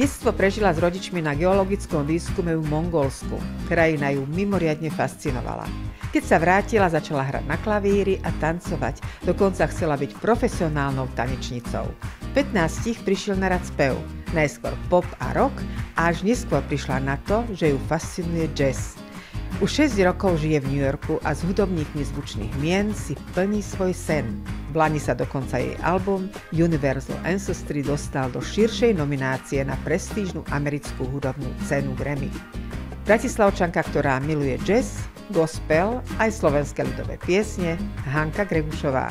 Detstvo prežila s rodičmi na geologickom výskume v Mongolsku. Krajina ju mimoriadne fascinovala. Keď sa vrátila, začala hrať na klavíri a tancovať. Dokonca chcela byť profesionálnou tanečnicou. V 15 prišiel na rad spev. Najskôr pop a rock, a až neskôr prišla na to, že ju fascinuje jazz – už 6 rokov žije v New Yorku a z hudobníkmi zvučných mien si plní svoj sen. V Lani sa dokonca jej album Universal Ancestry dostal do širšej nominácie na prestížnu americkú hudobnú cenu Grammy. Bratislavčanka, ktorá miluje jazz, gospel, aj slovenské ľudové piesne, Hanka Gregušová.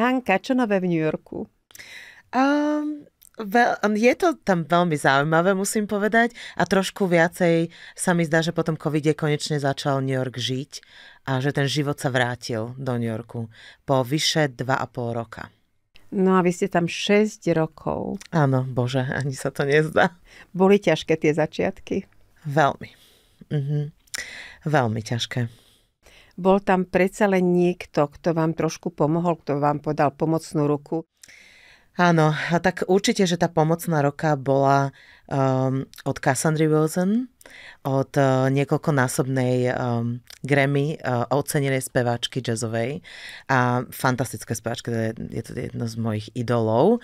Hanka, čo nové v New Yorku? Um, Veľ, je to tam veľmi zaujímavé, musím povedať. A trošku viacej sa mi zdá, že potom covid konečne začal New York žiť a že ten život sa vrátil do New Yorku po vyše 2,5 roka. No a vy ste tam 6 rokov. Áno, bože, ani sa to nezdá. Boli ťažké tie začiatky? Veľmi. Mhm. Veľmi ťažké. Bol tam predsa len niekto, kto vám trošku pomohol, kto vám podal pomocnú ruku? Áno, a tak určite, že tá pomocná roka bola um, od Cassandry Wilson, od eh, niekoľkonásobnej um, Grammy uh, ocenenej speváčky jazzovej a fantastické speváčky, to je, je to jedno z mojich idolov,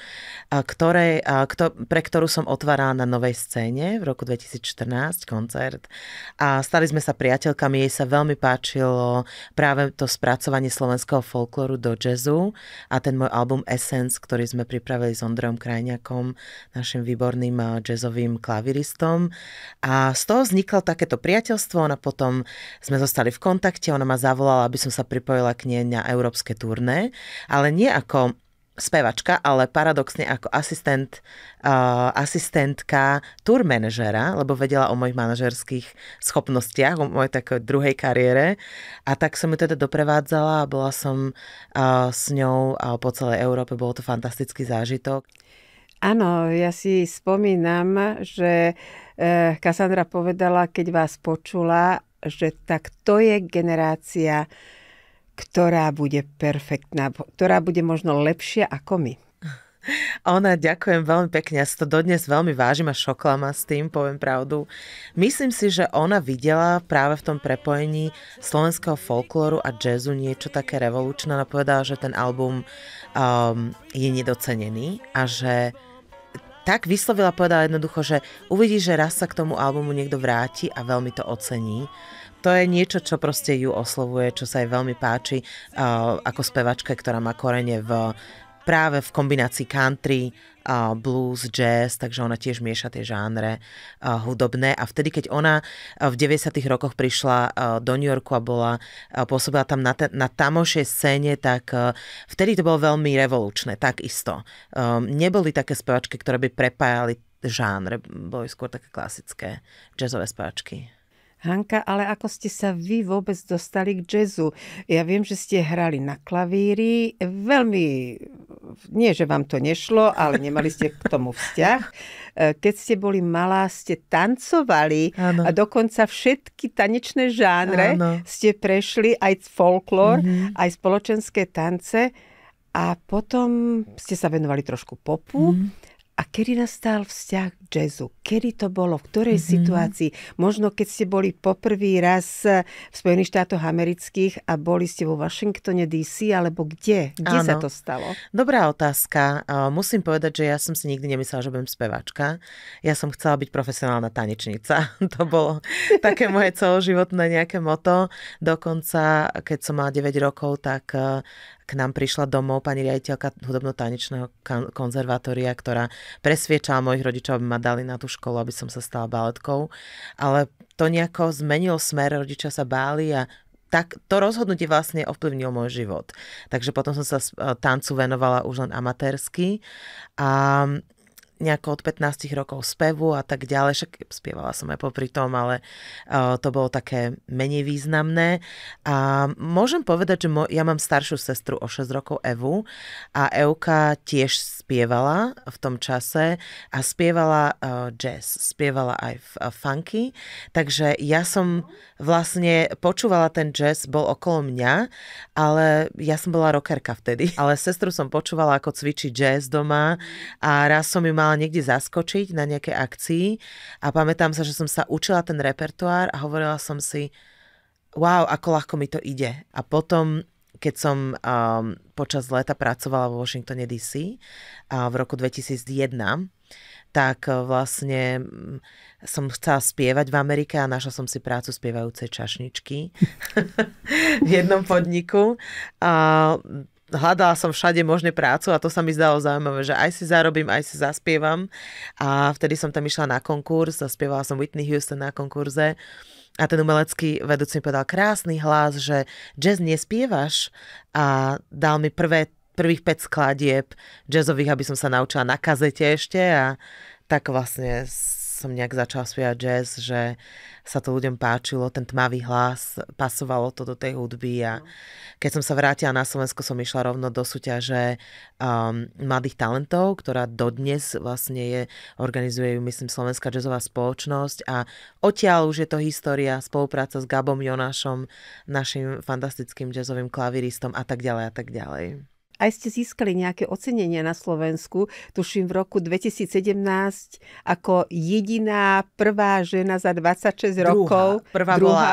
a ktoré, a kto, pre ktorú som otvárala na novej scéne v roku 2014 koncert a stali sme sa priateľkami, jej sa veľmi páčilo práve to spracovanie slovenského folklóru do jazzu a ten môj album Essence, ktorý sme pripravili s Ondrejom Krajňakom, našim výborným jazzovým klaviristom a z toho to vzniklo takéto priateľstvo, ona potom sme zostali v kontakte, ona ma zavolala, aby som sa pripojila k nej na európske turné, ale nie ako spevačka, ale paradoxne ako asistent, uh, asistentka tour manažera, lebo vedela o mojich manažerských schopnostiach, o mojej takej druhej kariére. A tak som ju teda doprevádzala a bola som uh, s ňou uh, po celej Európe. Bol to fantastický zážitok. Áno, ja si spomínam, že eh, Kassandra povedala, keď vás počula, že tak to je generácia, ktorá bude perfektná, ktorá bude možno lepšia ako my ona, ďakujem veľmi pekne, ja si to dodnes veľmi vážim a šokla ma s tým, poviem pravdu. Myslím si, že ona videla práve v tom prepojení slovenského folklóru a jazzu niečo také revolučné. Ona povedala, že ten album um, je nedocenený a že tak vyslovila, povedala jednoducho, že uvidí, že raz sa k tomu albumu niekto vráti a veľmi to ocení. To je niečo, čo proste ju oslovuje, čo sa jej veľmi páči uh, ako spevačke, ktorá má korene v práve v kombinácii country, uh, blues, jazz, takže ona tiež mieša tie žánre uh, hudobné. A vtedy, keď ona uh, v 90. rokoch prišla uh, do New Yorku a bola, uh, pôsobila tam na, ta, na tamošej scéne, tak uh, vtedy to bolo veľmi revolučné, takisto. Um, neboli také spevačky, ktoré by prepájali žánre. boli skôr také klasické jazzové spevačky. Hanka, ale ako ste sa vy vôbec dostali k jazzu? Ja viem, že ste hrali na klavíri, veľmi, nie že vám to nešlo, ale nemali ste k tomu vzťah. E, keď ste boli malá, ste tancovali ano. a dokonca všetky tanečné žánre ano. ste prešli, aj folklór, mm-hmm. aj spoločenské tance a potom ste sa venovali trošku popu. Mm-hmm a kedy nastal vzťah k jazzu? Kedy to bolo? V ktorej mm-hmm. situácii? Možno keď ste boli poprvý raz eh, v Spojených štátoch amerických a boli ste vo Washingtone DC, alebo kde? Kde Áno. sa to stalo? Dobrá otázka. Eh, musím povedať, že ja som si nikdy nemyslela, že budem spevačka. Ja som chcela byť profesionálna tanečnica. to bolo také moje celoživotné nejaké moto. Dokonca, keď som mala 9 rokov, tak eh, k nám prišla domov pani riaditeľka hudobno-tanečného konzervatória, ktorá presviečala mojich rodičov, aby ma dali na tú školu, aby som sa stala baletkou. Ale to nejako zmenilo smer, rodičia sa báli a tak to rozhodnutie vlastne ovplyvnilo môj život. Takže potom som sa e, tancu venovala už len amatérsky a nejako od 15 rokov spevu a tak ďalej, však spievala som aj popri tom, ale e, to bolo také menej významné. A môžem povedať, že ja mám staršiu sestru o 6 rokov Evu a Euka tiež spievala v tom čase a spievala e, jazz, spievala aj v, e, funky, takže ja som vlastne počúvala ten jazz, bol okolo mňa, ale ja som bola rockerka vtedy, ale sestru som počúvala ako cvičí jazz doma a raz som ju mal mala niekde zaskočiť na nejaké akcii a pamätám sa, že som sa učila ten repertoár a hovorila som si, wow, ako ľahko mi to ide. A potom keď som um, počas leta pracovala vo Washingtone DC a v roku 2001, tak uh, vlastne mm, som chcela spievať v Amerike a našla som si prácu spievajúcej čašničky v jednom podniku. A hľadala som všade možne prácu a to sa mi zdalo zaujímavé, že aj si zarobím, aj si zaspievam. A vtedy som tam išla na konkurs, zaspievala som Whitney Houston na konkurze. A ten umelecký vedúci mi povedal krásny hlas, že jazz nespievaš a dal mi prvé, prvých 5 skladieb jazzových, aby som sa naučila na kazete ešte a tak vlastne som nejak začala spievať jazz, že sa to ľuďom páčilo, ten tmavý hlas, pasovalo to do tej hudby a no. keď som sa vrátila na Slovensko, som išla rovno do súťaže um, mladých talentov, ktorá dodnes vlastne je, organizuje ju, myslím, Slovenská jazzová spoločnosť a odtiaľ už je to história, spolupráca s Gabom Jonášom, našim fantastickým jazzovým klaviristom a tak ďalej a tak ďalej aj ste získali nejaké ocenenia na Slovensku, tuším v roku 2017 ako jediná prvá žena za 26 druhá. rokov. Prvá druhá. bola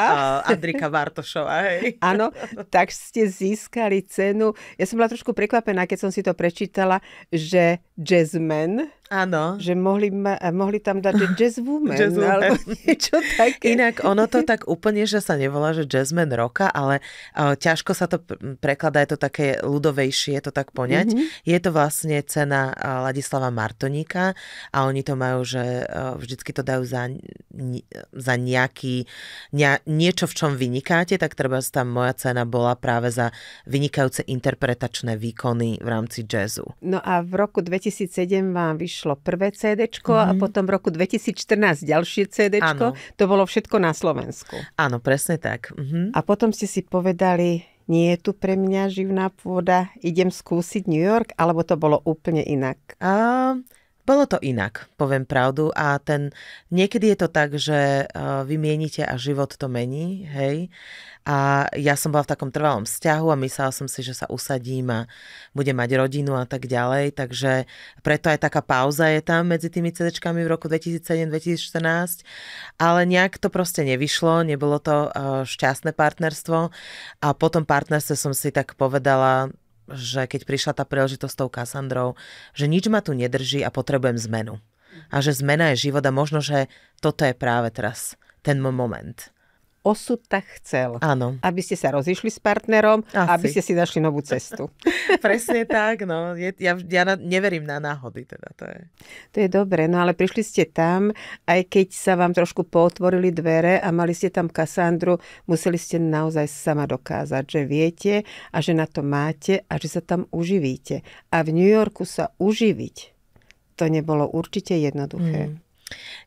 uh, Andrika Vartošová. Áno, tak ste získali cenu. Ja som bola trošku prekvapená, keď som si to prečítala, že jazzmen. Áno. Že mohli, ma, mohli tam dať že jazz woman, jazz woman. alebo niečo také. Inak ono to tak úplne, že sa nevolá, že jazzman roka, ale uh, ťažko sa to prekladá, je to také ľudovejšie to tak poňať. Mm-hmm. Je to vlastne cena uh, Ladislava Martoníka a oni to majú, že uh, vždycky to dajú za, ni, za nejaký, ne, niečo, v čom vynikáte, tak treba tam moja cena bola práve za vynikajúce interpretačné výkony v rámci jazzu. No a v roku 2000 2007 vám vyšlo prvé CD mm-hmm. a mhm. potom v roku 2014 ďalšie CD. To bolo všetko na Slovensku. Áno, presne tak. Mm-hmm. A potom ste si povedali, nie je tu pre mňa živná pôda, idem skúsiť New York, alebo to bolo úplne inak? A... Uh bolo to inak, poviem pravdu. A ten, niekedy je to tak, že e, vy mienite a život to mení, hej. A ja som bola v takom trvalom vzťahu a myslela som si, že sa usadím a budem mať rodinu a tak ďalej. Takže preto aj taká pauza je tam medzi tými CD v roku 2007-2014. Ale nejak to proste nevyšlo, nebolo to e, šťastné partnerstvo. A potom tom partnerstve som si tak povedala, že keď prišla tá príležitosť s tou Kassandrou, že nič ma tu nedrží a potrebujem zmenu. A že zmena je život a možno, že toto je práve teraz ten moment osud tak chcel. Áno. Aby ste sa rozišli s partnerom, Asi. aby ste si našli novú cestu. Presne tak, no. Je, ja, ja na, neverím na náhody, teda to je. To je dobre, no ale prišli ste tam, aj keď sa vám trošku potvorili dvere a mali ste tam Kasandru, museli ste naozaj sama dokázať, že viete a že na to máte a že sa tam uživíte. A v New Yorku sa uživiť, to nebolo určite jednoduché. Mm.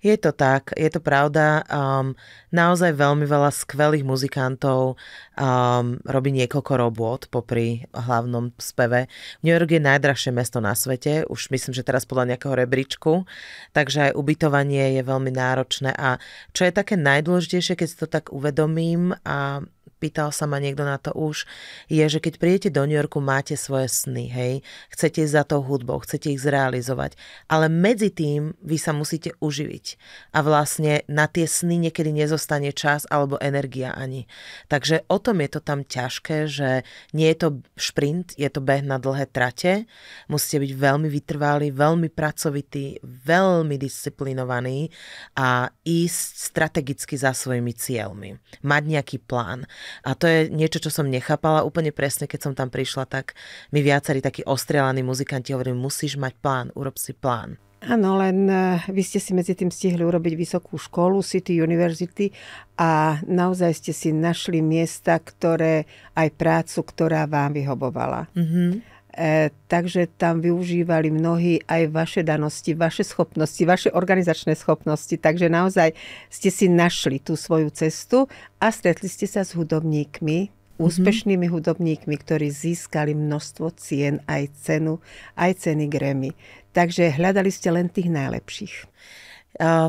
Je to tak, je to pravda. Um, naozaj veľmi veľa skvelých muzikantov um, robí niekoľko robôt popri hlavnom speve. New York je najdrahšie mesto na svete, už myslím, že teraz podľa nejakého rebríčku, takže aj ubytovanie je veľmi náročné. A čo je také najdôležitejšie, keď si to tak uvedomím a pýtal sa ma niekto na to už, je, že keď prídete do New Yorku, máte svoje sny, hej, chcete ísť za tou hudbou, chcete ich zrealizovať, ale medzi tým vy sa musíte uživiť a vlastne na tie sny niekedy nezostane čas alebo energia ani. Takže o tom je to tam ťažké, že nie je to šprint, je to beh na dlhé trate, musíte byť veľmi vytrvalí, veľmi pracovití, veľmi disciplinovaní a ísť strategicky za svojimi cieľmi, mať nejaký plán. A to je niečo, čo som nechápala úplne presne, keď som tam prišla, tak mi viacerí takí ostrelaní muzikanti hovorili, musíš mať plán, urob si plán. Áno, len eh, vy ste si medzi tým stihli urobiť vysokú školu City University a naozaj ste si našli miesta, ktoré aj prácu, ktorá vám vyhobovala. Mm-hmm. E, takže tam využívali mnohí aj vaše danosti, vaše schopnosti, vaše organizačné schopnosti. Takže naozaj ste si našli tú svoju cestu a stretli ste sa s hudobníkmi, mhm. úspešnými mm-hmm. hudobníkmi, ktorí získali množstvo cien, aj cenu, aj ceny Grammy. Takže hľadali ste len tých najlepších. E,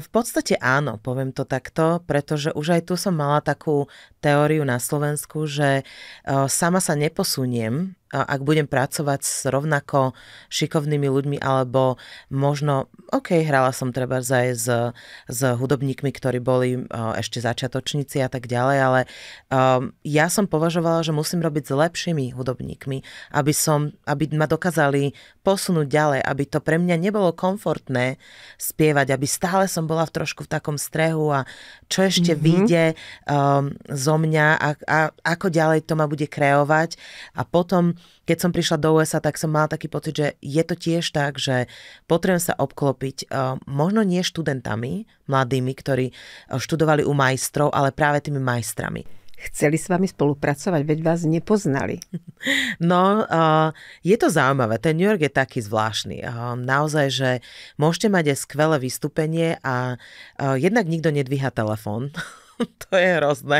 v podstate áno, poviem to takto, pretože už aj tu som mala takú teóriu na Slovensku, že e, sama sa neposuniem ak budem pracovať s rovnako šikovnými ľuďmi, alebo možno, OK, hrala som treba aj s, s hudobníkmi, ktorí boli e, ešte začiatočníci a tak ďalej, ale um, ja som považovala, že musím robiť s lepšími hudobníkmi, aby, som, aby ma dokázali posunúť ďalej, aby to pre mňa nebolo komfortné spievať, aby stále som bola v trošku v takom strehu a čo ešte mm-hmm. vyjde um, zo mňa a, a ako ďalej to ma bude kreovať. A potom, keď som prišla do USA, tak som mala taký pocit, že je to tiež tak, že potrebujem sa obklopiť um, možno nie študentami, mladými, ktorí eh, študovali u majstrov, ale práve tými majstrami chceli s vami spolupracovať, veď vás nepoznali. No, uh, je to zaujímavé. Ten New York je taký zvláštny. Uh, naozaj, že môžete mať aj skvelé vystúpenie a uh, jednak nikto nedvíha telefón to je hrozné.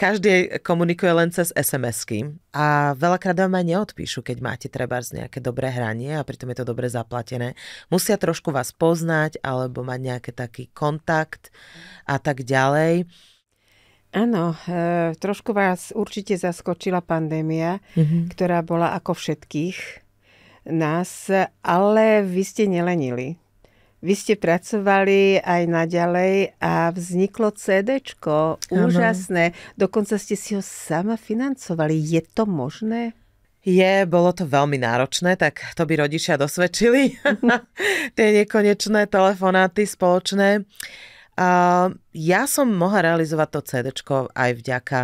Každý komunikuje len cez SMS-ky a veľakrát vám aj neodpíšu, keď máte treba z nejaké dobré hranie a pritom je to dobre zaplatené. Musia trošku vás poznať alebo mať nejaký taký kontakt a tak ďalej. Áno, e, trošku vás určite zaskočila pandémia, mm-hmm. ktorá bola ako všetkých nás, ale vy ste nelenili. Vy ste pracovali aj naďalej a vzniklo CD. Úžasné. Dokonca ste si ho sama financovali. Je to možné? Je, bolo to veľmi náročné, tak to by rodičia dosvedčili. Tie nekonečné telefonáty spoločné. Uh, ja som mohla realizovať to CD aj vďaka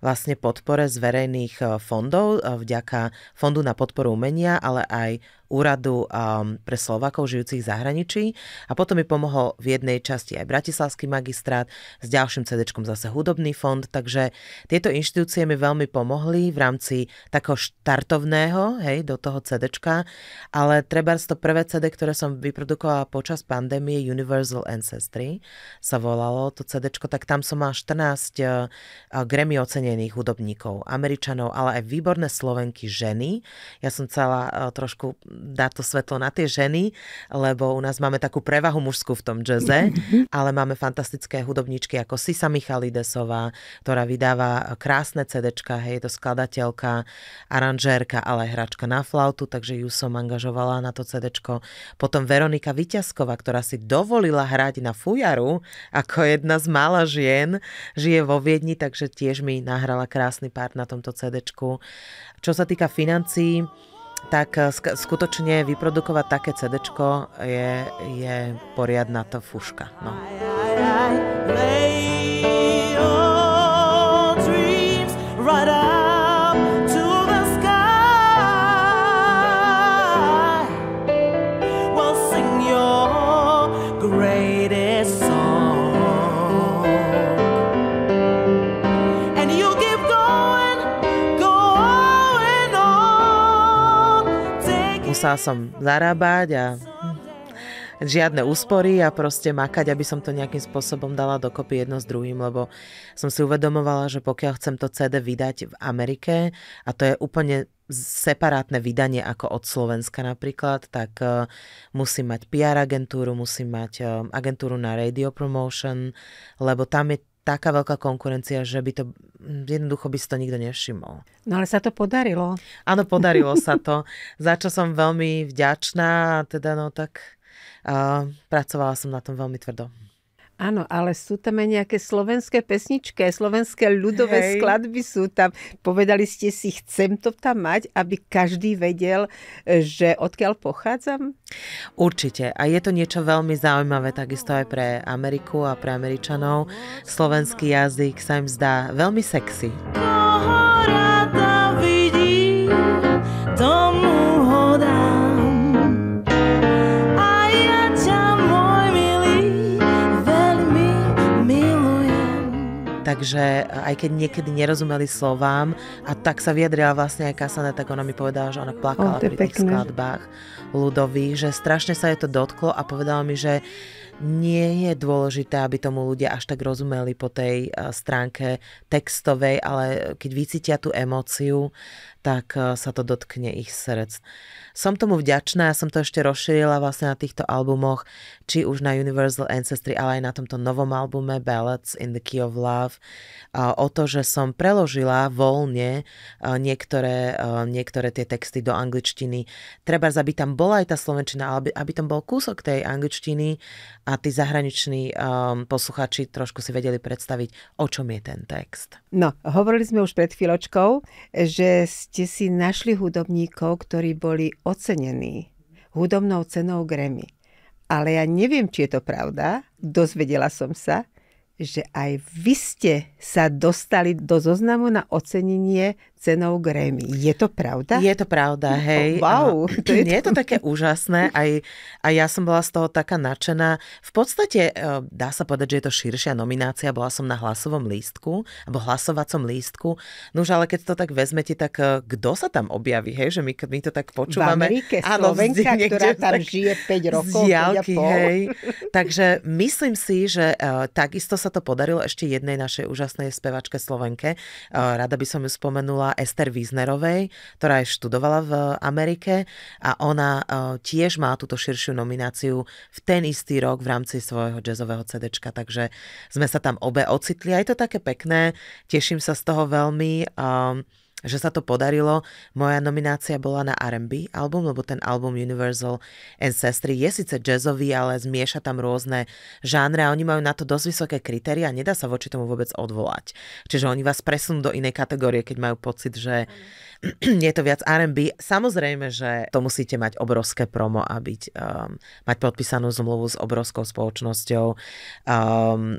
vlastne podpore z verejných e, fondov, e, vďaka Fondu na podporu umenia, ale aj Úradu e, pre Slovakov žijúcich v zahraničí. A potom mi pomohol v jednej časti aj Bratislavský magistrát, s ďalším CD zase Hudobný fond. Takže tieto inštitúcie mi veľmi pomohli v rámci takého štartovného hej, do toho CD. Ale treba to prvé CD, ktoré som vyprodukovala počas pandémie Universal Ancestry, sa volalo vydalo to CD, tak tam som mal 14 eh, eh, Grammy ocenených hudobníkov, Američanov, ale aj výborné Slovenky ženy. Ja som chcela eh, trošku dať to svetlo na tie ženy, lebo u nás máme takú prevahu mužskú v tom jaze, ale máme fantastické hudobníčky ako Sisa Michalidesová, ktorá vydáva krásne CD, hej, je to skladateľka, aranžérka, ale aj hračka na flautu, takže ju som angažovala na to CD. Potom Veronika Vyťazková, ktorá si dovolila hrať na fujaru, ako je jedna z mála žien, žije vo Viedni, takže tiež mi nahrala krásny pár na tomto CD. Čo sa týka financií, tak eh, skutočne vyprodukovať také CD je, je poriadna to fuška. No. Aj, aj, aj, musela som zarábať a žiadne úspory a proste makať, aby som to nejakým spôsobom dala dokopy jedno s druhým, lebo som si uvedomovala, že pokiaľ chcem to CD vydať v Amerike, a to je úplne separátne vydanie ako od Slovenska napríklad, tak e, musím mať PR agentúru, musím mať e, agentúru na radio promotion, lebo tam je taká veľká konkurencia, že by to jednoducho by si to nikto nevšimol. No ale sa to podarilo. Áno, podarilo sa to, za čo som veľmi vďačná teda no tak uh, pracovala som na tom veľmi tvrdo. Áno, ale sú tam aj nejaké slovenské pesničky, slovenské ľudové Hej. skladby sú tam. Povedali ste si, chcem to tam mať, aby každý vedel, že odkiaľ pochádzam? Určite. A je to niečo veľmi zaujímavé takisto aj pre Ameriku a pre Američanov. Slovenský jazyk sa im zdá veľmi sexy. Kohora. Takže aj keď niekedy nerozumeli slovám a tak sa vyjadrila vlastne aj Kasana, tak ona mi povedala, že ona plakala oh, pri pekné. tých skladbách ľudových, že strašne sa jej to dotklo a povedala mi, že nie je dôležité, aby tomu ľudia až tak rozumeli po tej eh, stránke textovej, ale keď vycítia tú emóciu, tak eh, sa to dotkne ich srdc. Som tomu vďačná, ja som to ešte rozšírila vlastne na týchto albumoch, či už na Universal Ancestry, ale aj na tomto novom albume Ballads in the Key of Love, o to, že som preložila voľne eh, niektoré, eh, niektoré tie texty do angličtiny. Treba, aby tam bola aj tá slovenčina, ale aby, aby tam bol kúsok tej angličtiny a tí zahraniční um, posluchači trošku si vedeli predstaviť, o čom je ten text. No, hovorili sme už pred chvíľočkou, že ste ste si našli hudobníkov, ktorí boli ocenení hudobnou cenou Grammy. Ale ja neviem, či je to pravda. Dozvedela som sa, že aj vy ste sa dostali do zoznamu na ocenenie cenou Grammy. Je to pravda? Je to pravda, no, hej. Oh, wow. to je, to... je to také úžasné. Aj, aj ja som bola z toho taká nadšená. V podstate e, dá sa povedať, že je to širšia nominácia. Bola som na hlasovom lístku, alebo hlasovacom lístku. No už ale keď to tak vezmete, tak e, kto sa tam objaví, hej? Že my, my to tak počúvame. V Amerike, Áno, Slovenka, zdi, ktorá tam tak žije 5 rokov, zdialky, 5 hej. Takže myslím si, že uh, takisto sa to podarilo ešte jednej našej úžasnej úžasnej spevačke Slovenke. E, rada by som ju spomenula Ester Wiesnerovej, ktorá aj študovala v Amerike a ona e, tiež má túto širšiu nomináciu v ten istý rok v rámci svojho jazzového CD, takže sme sa tam obe ocitli. A to také pekné, teším sa z toho veľmi. Um, že sa to podarilo. Moja nominácia bola na R&B album, lebo ten album Universal Ancestry je síce jazzový, ale zmieša tam rôzne žánre a oni majú na to dosť vysoké kritéria a nedá sa voči tomu vôbec odvolať. Čiže oni vás presunú do inej kategórie, keď majú pocit, že je to viac R&B. Samozrejme, že to musíte mať obrovské promo a byť, um, mať podpísanú zmluvu s obrovskou spoločnosťou um,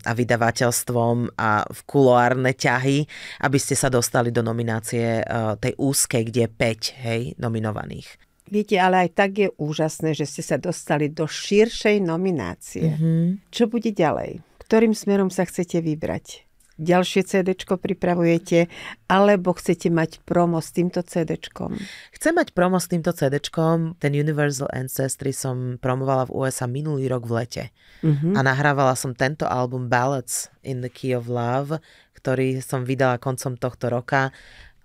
a vydavateľstvom a v kuloárne ťahy, aby ste sa dostali do nominácie Eh, tej úzkej, kde je 5 hej, nominovaných. Viete, ale aj tak je úžasné, že ste sa dostali do širšej nominácie. Mm-hmm. Čo bude ďalej? Ktorým smerom sa chcete vybrať? ďalšie CD pripravujete, alebo chcete mať promo s týmto CD? Chcem mať promo s týmto CD. Ten Universal Ancestry som promovala v USA minulý rok v lete. Uh-huh. A nahrávala som tento album Ballads in the Key of Love, ktorý som vydala koncom tohto roka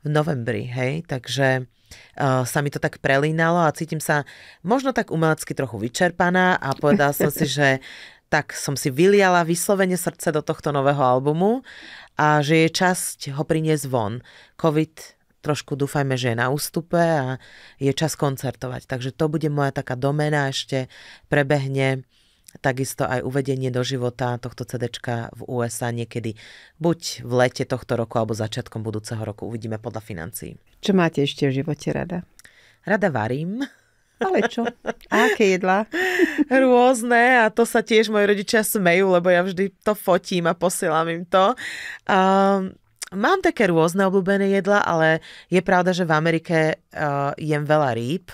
v novembri, hej, takže eh, sa mi to tak prelínalo a cítim sa možno tak umelecky trochu vyčerpaná a povedala som si, že tak som si vyliala vyslovene srdce do tohto nového albumu a že je časť ho priniesť von. COVID trošku dúfajme, že je na ústupe a je čas koncertovať. Takže to bude moja taká domena, ešte prebehne takisto aj uvedenie do života tohto CD v USA niekedy buď v lete tohto roku alebo začiatkom budúceho roku. Uvidíme podľa financií. Čo máte ešte v živote rada? Rada varím. Ale čo? A aké jedlá? Rôzne a to sa tiež moji rodičia smejú, lebo ja vždy to fotím a posielam im to. Um, Mám také rôzne obľúbené jedla, ale je pravda, že v Amerike uh, jem veľa rýb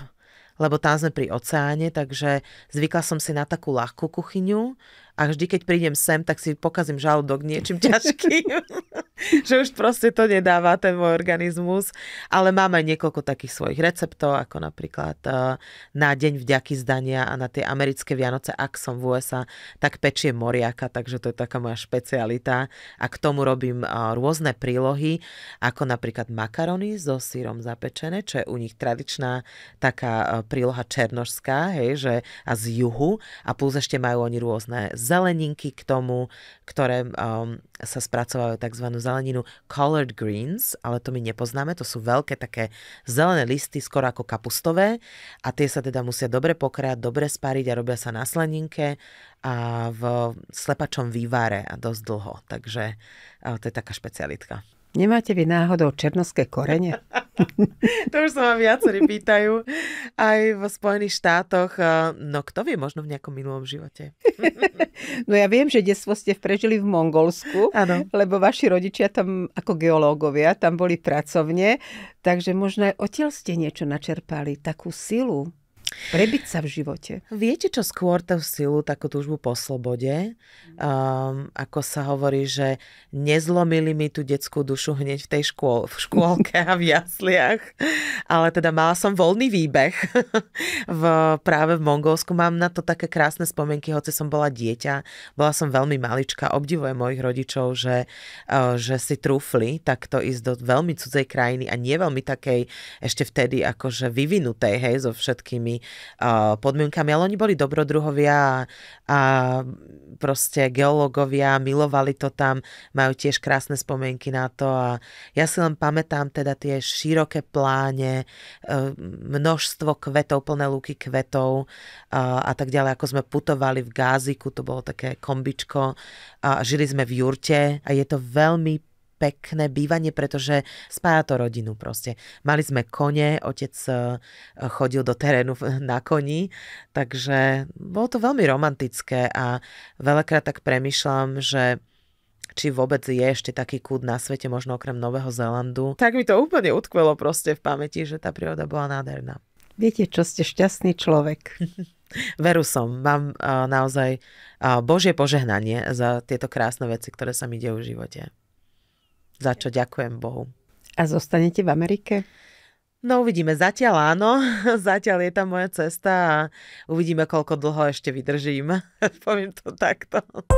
lebo tam sme pri oceáne, takže zvykla som si na takú ľahkú kuchyňu a vždy, keď prídem sem, tak si pokazím žalúdok niečím ťažkým, že už proste to nedáva ten môj organizmus. Ale mám aj niekoľko takých svojich receptov, ako napríklad eh, na deň vďaky zdania a na tie americké Vianoce, ak som v USA, tak pečie moriaka, takže to je taká moja špecialita. A k tomu robím eh, rôzne prílohy, ako napríklad makarony so sírom zapečené, čo je u nich tradičná taká eh, príloha černožská, hej, že a z juhu a plus ešte majú oni rôzne zeleninky k tomu, ktoré um, sa spracovajú tzv. zeleninu colored greens, ale to my nepoznáme, to sú veľké také zelené listy, skoro ako kapustové a tie sa teda musia dobre pokrať, dobre spariť a robia sa na slaninke a v slepačom vývare a dosť dlho, takže to je taká špecialitka. Nemáte vy náhodou černoské korene? to už sa ma viacerí pýtajú. Aj v Spojených štátoch. Eh, no kto vie, možno v nejakom minulom živote. no ja viem, že detstvo ste prežili v Mongolsku, ano. lebo vaši rodičia tam ako geológovia, tam boli pracovne. Takže možno aj odtiaľ ste niečo načerpali, takú silu. Prebiť sa v živote. Viete, čo skôr tú silu, takú túžbu po slobode, um, ako sa hovorí, že nezlomili mi tú detskú dušu hneď v tej škôl, v škôlke a v jasliach, ale teda mala som voľný výbeh v, práve v Mongolsku. Mám na to také krásne spomienky, hoci som bola dieťa, bola som veľmi malička, obdivujem mojich rodičov, že, uh, že si trúfli takto ísť do veľmi cudzej krajiny a nie veľmi takej ešte vtedy akože vyvinutej, hej, so všetkými uh, podmienkami, ale oni boli dobrodruhovia a, a proste geológovia, milovali to tam, majú tiež krásne spomienky na to a ja si len pamätám teda tie široké pláne, uh, množstvo kvetov, plné lúky kvetov uh, a tak ďalej, ako sme putovali v Gáziku, to bolo také kombičko a žili sme v jurte a je to veľmi pekné bývanie, pretože spája to rodinu proste. Mali sme kone, otec e, chodil do terénu na koni, takže bolo to veľmi romantické a veľakrát tak premyšľam, že či vôbec je ešte taký kút na svete, možno okrem Nového Zélandu. Tak mi to úplne utkvelo proste v pamäti, že tá príroda bola nádherná. Viete, čo ste šťastný človek. Veru som, mám e, naozaj e, Božie požehnanie za tieto krásne veci, ktoré sa mi dejú v živote za čo ďakujem Bohu. A zostanete v Amerike? No uvidíme, zatiaľ áno, zatiaľ je tá moja cesta a uvidíme, koľko dlho ešte vydržím. Poviem to takto.